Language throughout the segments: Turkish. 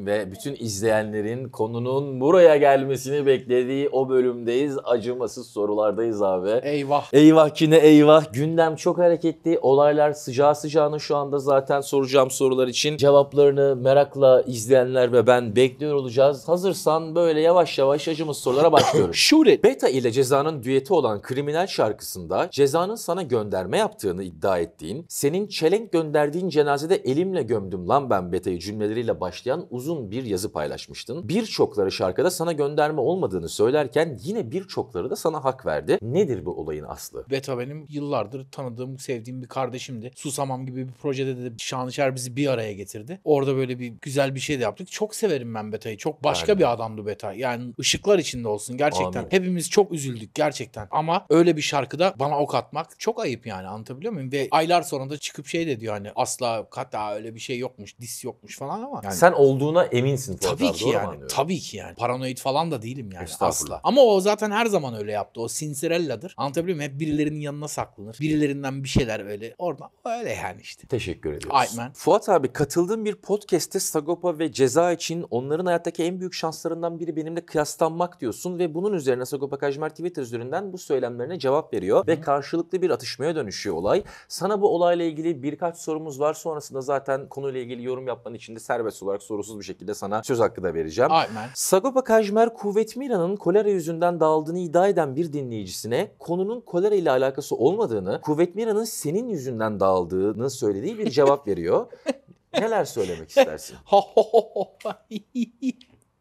Ve bütün izleyenlerin konunun buraya gelmesini beklediği o bölümdeyiz. Acımasız sorulardayız abi. Eyvah. Eyvah ki eyvah. Gündem çok hareketli. Olaylar sıcağı sıcağına şu anda zaten soracağım sorular için cevaplarını merakla izleyenler ve ben bekliyor olacağız. Hazırsan böyle yavaş yavaş acımasız sorulara başlıyoruz. Shoot it. Beta ile Ceza'nın düeti olan Kriminal şarkısında Ceza'nın sana gönderme yaptığını iddia ettiğin, senin çelenk gönderdiğin cenazede elimle gömdüm lan ben Beta'yı cümleleriyle başlayan uzun bir yazı paylaşmıştın. Birçokları şarkıda sana gönderme olmadığını söylerken yine birçokları da sana hak verdi. Nedir bu olayın aslı? Beethoven'im yıllardır tanıdığım, sevdiğim bir kardeşimdi. Susamam gibi bir projede de Şanışer bizi bir araya getirdi. Orada böyle bir güzel bir şey de yaptık. Çok severim ben Beta'yı. Çok başka yani. bir adamdı Beta. Yani ışıklar içinde olsun gerçekten. Amin. Hepimiz çok üzüldük gerçekten. Ama öyle bir şarkıda bana ok atmak çok ayıp yani anlatabiliyor muyum? Ve aylar sonra da çıkıp şey de diyor hani asla hatta öyle bir şey yokmuş, dis yokmuş falan ama. Yani... Sen olduğun olduğuna eminsin. Tabii ki yani. Anlıyorum. Tabii ki yani. Paranoid falan da değilim yani asla. Ama o zaten her zaman öyle yaptı. O Cinderella'dır. Anlatabiliyor muyum? Hep birilerinin yanına saklanır. Birilerinden bir şeyler öyle. Oradan öyle yani işte. Teşekkür ediyoruz. Aynen. Fuat abi katıldığım bir podcast'te Sagopa ve Ceza için onların hayattaki en büyük şanslarından biri benimle kıyaslanmak diyorsun ve bunun üzerine Sagopa Kajmer Twitter üzerinden bu söylemlerine cevap veriyor hı ve karşılıklı bir atışmaya dönüşüyor olay. Sana bu olayla ilgili birkaç sorumuz var. Sonrasında zaten konuyla ilgili yorum yapman için de serbest olarak sorusuz bir bir şekilde sana söz hakkı da vereceğim. Aynen. Sagopa Kajmer Kuvvet Milan'ın kolera yüzünden dağıldığını iddia eden bir dinleyicisine konunun kolera ile alakası olmadığını, Kuvvet Milan'ın senin yüzünden dağıldığını söylediği bir cevap veriyor. Neler söylemek istersin?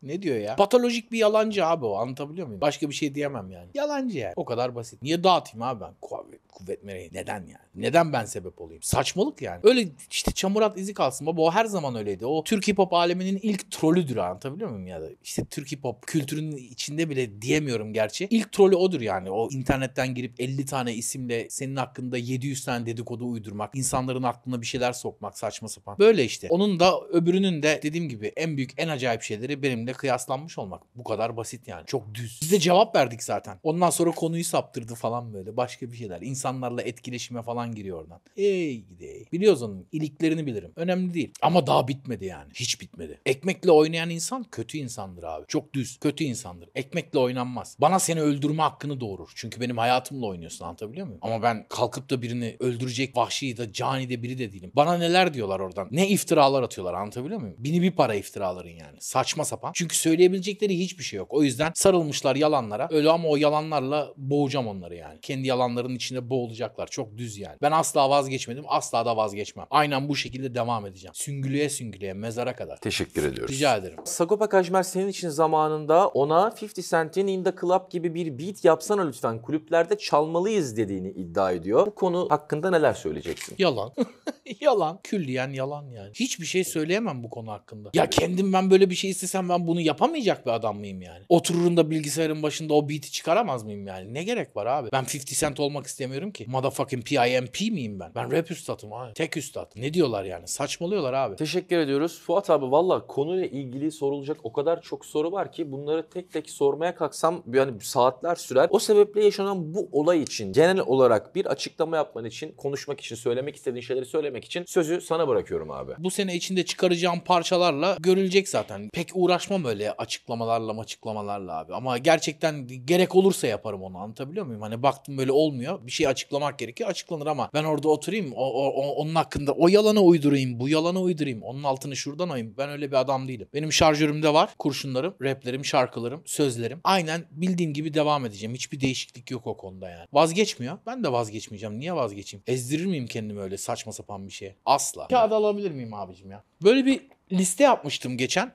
Ne diyor ya? Patolojik bir yalancı abi o anlatabiliyor muyum? Başka bir şey diyemem yani. Yalancı yani. O kadar basit. Niye dağıtayım abi ben kuvvet, kuvvet mereği? Neden yani? Neden ben sebep olayım? Saçmalık yani. Öyle işte çamurat izi kalsın baba o her zaman öyleydi. O Türk hip hop aleminin ilk trolüdür anlatabiliyor muyum ya da işte Türk hip hop kültürünün içinde bile diyemiyorum gerçi. İlk trolü odur yani. O internetten girip 50 tane isimle senin hakkında 700 tane dedikodu uydurmak, insanların aklına bir şeyler sokmak saçma sapan. Böyle işte. Onun da öbürünün de dediğim gibi en büyük en acayip şeyleri benim de birbirine kıyaslanmış olmak. Bu kadar basit yani. Çok düz. Biz de cevap verdik zaten. Ondan sonra konuyu saptırdı falan böyle. Başka bir şeyler. İnsanlarla etkileşime falan giriyor oradan. Ey gidey. Biliyoruz onun iliklerini bilirim. Önemli değil. Ama daha bitmedi yani. Hiç bitmedi. Ekmekle oynayan insan kötü insandır abi. Çok düz. Kötü insandır. Ekmekle oynanmaz. Bana seni öldürme hakkını doğurur. Çünkü benim hayatımla oynuyorsun anlatabiliyor muyum? Ama ben kalkıp da birini öldürecek vahşi de cani de biri de değilim. Bana neler diyorlar oradan. Ne iftiralar atıyorlar anlatabiliyor muyum? Bini bir para iftiraların yani. Saçma sapan. Çünkü çünkü söyleyebilecekleri hiçbir şey yok. O yüzden sarılmışlar yalanlara. Öyle ama o yalanlarla boğacağım onları yani. Kendi yalanlarının içinde boğulacaklar. Çok düz yani. Ben asla vazgeçmedim. Asla da vazgeçmem. Aynen bu şekilde devam edeceğim. Süngülüye süngülüye mezara kadar. Teşekkür ediyoruz. Rica ederim. Sagopa Kajmer senin için zamanında ona 50 Cent'in In The Club gibi bir beat yapsana lütfen. Kulüplerde çalmalıyız dediğini iddia ediyor. Bu konu hakkında neler söyleyeceksin? Yalan. yalan. Külliyen yalan yani. Hiçbir şey söyleyemem bu konu hakkında. Ya kendim ben böyle bir şey istesem ben bu bunu yapamayacak bir adam mıyım yani? Otururum da bilgisayarın başında o beat'i çıkaramaz mıyım yani? Ne gerek var abi? Ben 50 Cent olmak istemiyorum ki. Motherfucking PIMP miyim ben? Ben rap üstatım abi. Tek üstat. Ne diyorlar yani? Saçmalıyorlar abi. Teşekkür ediyoruz. Fuat abi valla konuyla ilgili sorulacak o kadar çok soru var ki bunları tek tek sormaya kalksam yani saatler sürer. O sebeple yaşanan bu olay için genel olarak bir açıklama yapman için, konuşmak için, söylemek istediğin şeyleri söylemek için sözü sana bırakıyorum abi. Bu sene içinde çıkaracağım parçalarla görülecek zaten. Pek uğraşma uğraşmam öyle açıklamalarla açıklamalarla abi. Ama gerçekten gerek olursa yaparım onu anlatabiliyor muyum? Hani baktım böyle olmuyor. Bir şey açıklamak gerekiyor. Açıklanır ama ben orada oturayım o, o, onun hakkında o yalanı uydurayım bu yalanı uydurayım. Onun altını şuradan ayım. Ben öyle bir adam değilim. Benim şarjörümde var kurşunlarım, raplerim, şarkılarım, sözlerim. Aynen bildiğim gibi devam edeceğim. Hiçbir değişiklik yok o konuda yani. Vazgeçmiyor. Ben de vazgeçmeyeceğim. Niye vazgeçeyim? Ezdirir miyim kendimi öyle saçma sapan bir şeye? Asla. Kağıt alabilir miyim abicim ya? Böyle bir liste yapmıştım geçen.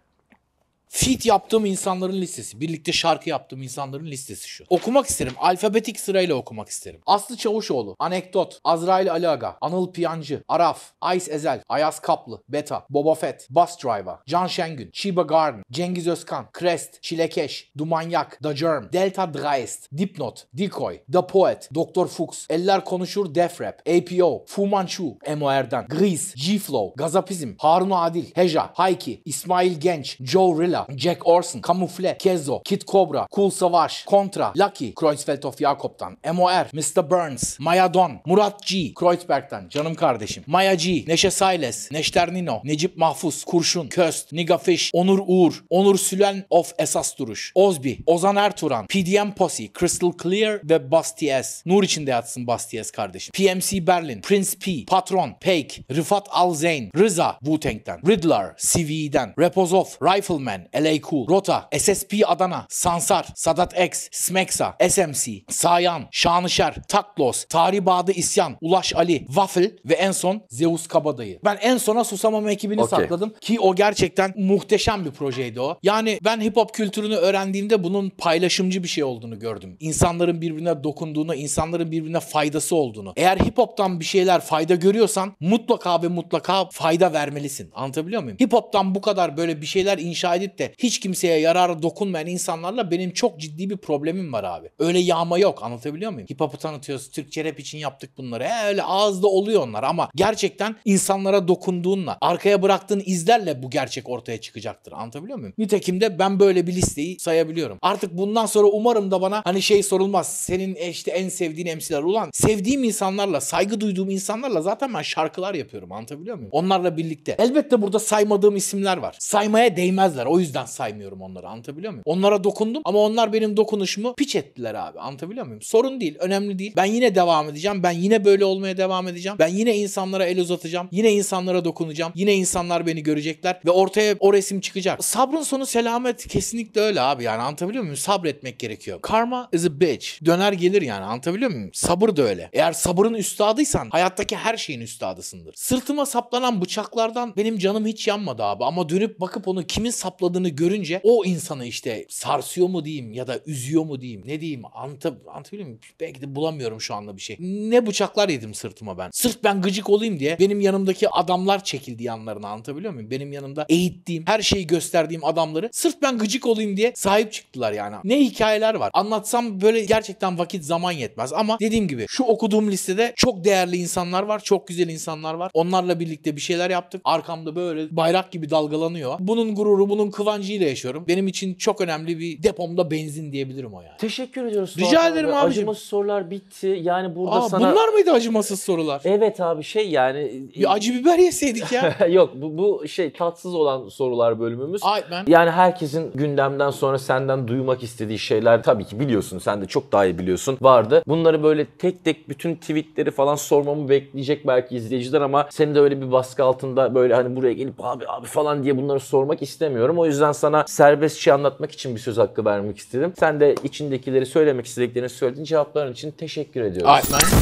Fit yaptığım insanların listesi. Birlikte şarkı yaptığım insanların listesi şu. Okumak isterim. Alfabetik sırayla okumak isterim. Aslı Çavuşoğlu, Anekdot, Azrail Alaga, Anıl Piyancı, Araf, Ice Ezel, Ayaz Kaplı, Beta, Boba Fett, Bus Driver, Can Şengün, Chiba Garden, Cengiz Özkan, Crest, Çilekeş, Dumanyak, The Germ, Delta Dreist, Dipnot, Decoy, The Poet, Doktor Fuchs, Eller Konuşur, Def Rap, APO, Fu Manchu, Emo Erden, Gris, G-Flow, Gazapizm, Harun Adil, Heja, Hayki, İsmail Genç, Joe Rilla, Mandela, Jack Orson, Kamufle, Kezo, Kid Cobra, Cool Savaş, Contra, Lucky, Kreuzfeld of Jakob'tan, MOR, Mr. Burns, Mayadon, Murat G, Kreuzberg'den, canım kardeşim, Maya G, Neşe Sayles, Neşter Nino, Necip Mahfuz, Kurşun, Köst, Niga Fish, Onur Uğur, Onur Sülen of Esas Duruş, Ozbi, Ozan Erturan, PDM Posse, Crystal Clear ve Basties. Nur içinde yatsın Basties kardeşim. PMC Berlin, Prince P, Patron, Peik, Rıfat Alzeyn, Rıza, Wu-Tang'den, Riddler, CV'den, Repozov, Rifleman, LA Cool, Rota, SSP Adana, Sansar, Sadat X, Smexa, SMC, Sayan, Şanışer, Taklos, Taribadı İsyan, Ulaş Ali, Waffle ve en son Zeus Kabadayı. Ben en sona Susamam ekibini okay. sakladım ki o gerçekten muhteşem bir projeydi o. Yani ben hip hop kültürünü öğrendiğimde bunun paylaşımcı bir şey olduğunu gördüm. İnsanların birbirine dokunduğunu, insanların birbirine faydası olduğunu. Eğer hip hop'tan bir şeyler fayda görüyorsan mutlaka ve mutlaka fayda vermelisin. Anlatabiliyor muyum? Hip hop'tan bu kadar böyle bir şeyler inşa edip de hiç kimseye yararı dokunmayan insanlarla benim çok ciddi bir problemim var abi. Öyle yağma yok anlatabiliyor muyum? Hip hop'u tanıtıyoruz, Türkçe rap için yaptık bunları. He, öyle ağızda oluyor onlar ama gerçekten insanlara dokunduğunla, arkaya bıraktığın izlerle bu gerçek ortaya çıkacaktır. Anlatabiliyor muyum? Nitekim de ben böyle bir listeyi sayabiliyorum. Artık bundan sonra umarım da bana hani şey sorulmaz. Senin işte en sevdiğin emsiler. Ulan sevdiğim insanlarla, saygı duyduğum insanlarla zaten ben şarkılar yapıyorum. Anlatabiliyor muyum? Onlarla birlikte. Elbette burada saymadığım isimler var. Saymaya değmezler. O yüzden yüzden saymıyorum onları anlatabiliyor muyum? Onlara dokundum ama onlar benim dokunuşumu piç ettiler abi anlatabiliyor muyum? Sorun değil önemli değil. Ben yine devam edeceğim. Ben yine böyle olmaya devam edeceğim. Ben yine insanlara el uzatacağım. Yine insanlara dokunacağım. Yine insanlar beni görecekler ve ortaya o resim çıkacak. Sabrın sonu selamet kesinlikle öyle abi yani anlatabiliyor muyum? Sabretmek gerekiyor. Karma is a bitch. Döner gelir yani anlatabiliyor muyum? Sabır da öyle. Eğer sabırın üstadıysan hayattaki her şeyin üstadısındır. Sırtıma saplanan bıçaklardan benim canım hiç yanmadı abi ama dönüp bakıp onu kimin sapladığını olmadığını görünce o insanı işte sarsıyor mu diyeyim ya da üzüyor mu diyeyim ne diyeyim anlatabiliyor antab muyum? Belki de bulamıyorum şu anda bir şey. Ne bıçaklar yedim sırtıma ben. Sırf ben gıcık olayım diye benim yanımdaki adamlar çekildi yanlarına anlatabiliyor muyum? Benim yanımda eğittiğim, her şeyi gösterdiğim adamları sırf ben gıcık olayım diye sahip çıktılar yani. Ne hikayeler var. Anlatsam böyle gerçekten vakit zaman yetmez ama dediğim gibi şu okuduğum listede çok değerli insanlar var. Çok güzel insanlar var. Onlarla birlikte bir şeyler yaptık. Arkamda böyle bayrak gibi dalgalanıyor. Bunun gururu, bunun kıvamı kazancıyla yaşıyorum. Benim için çok önemli bir depomda benzin diyebilirim o yani. Teşekkür ediyoruz. Rica abi. ederim abicim. Acımasız sorular bitti. Yani burada Aa, sana... Bunlar mıydı acımasız sorular? Evet abi şey yani... Bir e, acı biber yeseydik ya. Yok bu, bu şey tatsız olan sorular bölümümüz. Ay, ben... Yani herkesin gündemden sonra senden duymak istediği şeyler tabii ki biliyorsun. Sen de çok daha iyi biliyorsun. Vardı. Bunları böyle tek tek bütün tweetleri falan sormamı bekleyecek belki izleyiciler ama seni de öyle bir baskı altında böyle hani buraya gelip abi abi falan diye bunları sormak istemiyorum. O yüzden sana serbestçe şey anlatmak için bir söz hakkı vermek istedim. Sen de içindekileri söylemek istediklerini söyledin. Cevapların için teşekkür ediyoruz. Aynen.